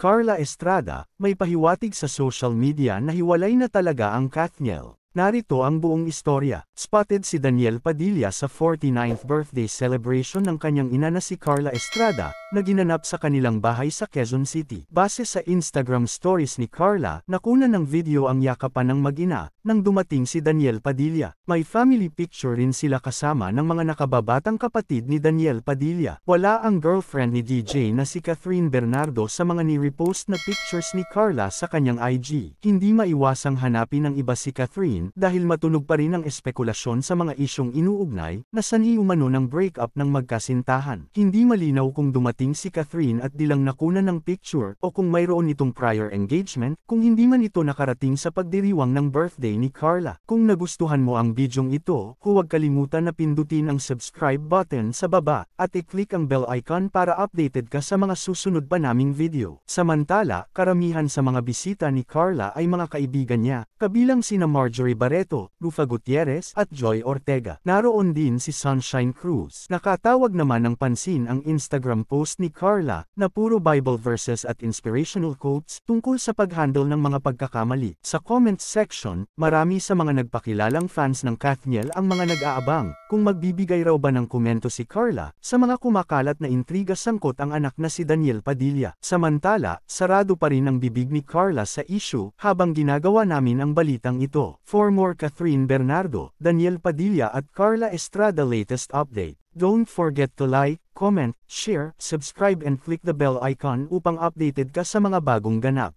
Carla Estrada, may pahiwatig sa social media na hiwalay na talaga ang Katniel. Narito ang buong istorya. Spotted si Daniel Padilla sa 49th birthday celebration ng kanyang ina na si Carla Estrada, na ginanap sa kanilang bahay sa Quezon City. Base sa Instagram stories ni Carla, nakuna ng video ang yakapan ng magina nang dumating si Daniel Padilla. May family picture rin sila kasama ng mga nakababatang kapatid ni Daniel Padilla. Wala ang girlfriend ni DJ na si Catherine Bernardo sa mga ni-repost na pictures ni Carla sa kanyang IG. Hindi maiwasang hanapin ng iba si Catherine dahil matunog pa rin ang espekulasyon sa mga isyong inuugnay na sanhi umano ng breakup ng magkasintahan. Hindi malinaw kung dumating dumating si Catherine at dilang nakuna ng picture o kung mayroon itong prior engagement, kung hindi man ito nakarating sa pagdiriwang ng birthday ni Carla. Kung nagustuhan mo ang bidyong ito, huwag kalimutan na pindutin ang subscribe button sa baba at i-click ang bell icon para updated ka sa mga susunod pa naming video. Samantala, karamihan sa mga bisita ni Carla ay mga kaibigan niya, kabilang sina Marjorie Barreto, Rufa Gutierrez at Joy Ortega. Naroon din si Sunshine Cruz. Nakatawag naman ng pansin ang Instagram post post ni Carla, na puro Bible verses at inspirational quotes tungkol sa paghandle ng mga pagkakamali. Sa comment section, marami sa mga nagpakilalang fans ng Kathniel ang mga nag-aabang, kung magbibigay raw ba ng komento si Carla, sa mga kumakalat na intriga sangkot ang anak na si Daniel Padilla. Samantala, sarado pa rin ang bibig ni Carla sa issue, habang ginagawa namin ang balitang ito. For more Catherine Bernardo, Daniel Padilla at Carla Estrada latest update. Don't forget to like, comment, share, subscribe and click the bell icon upang updated ka sa mga bagong ganap.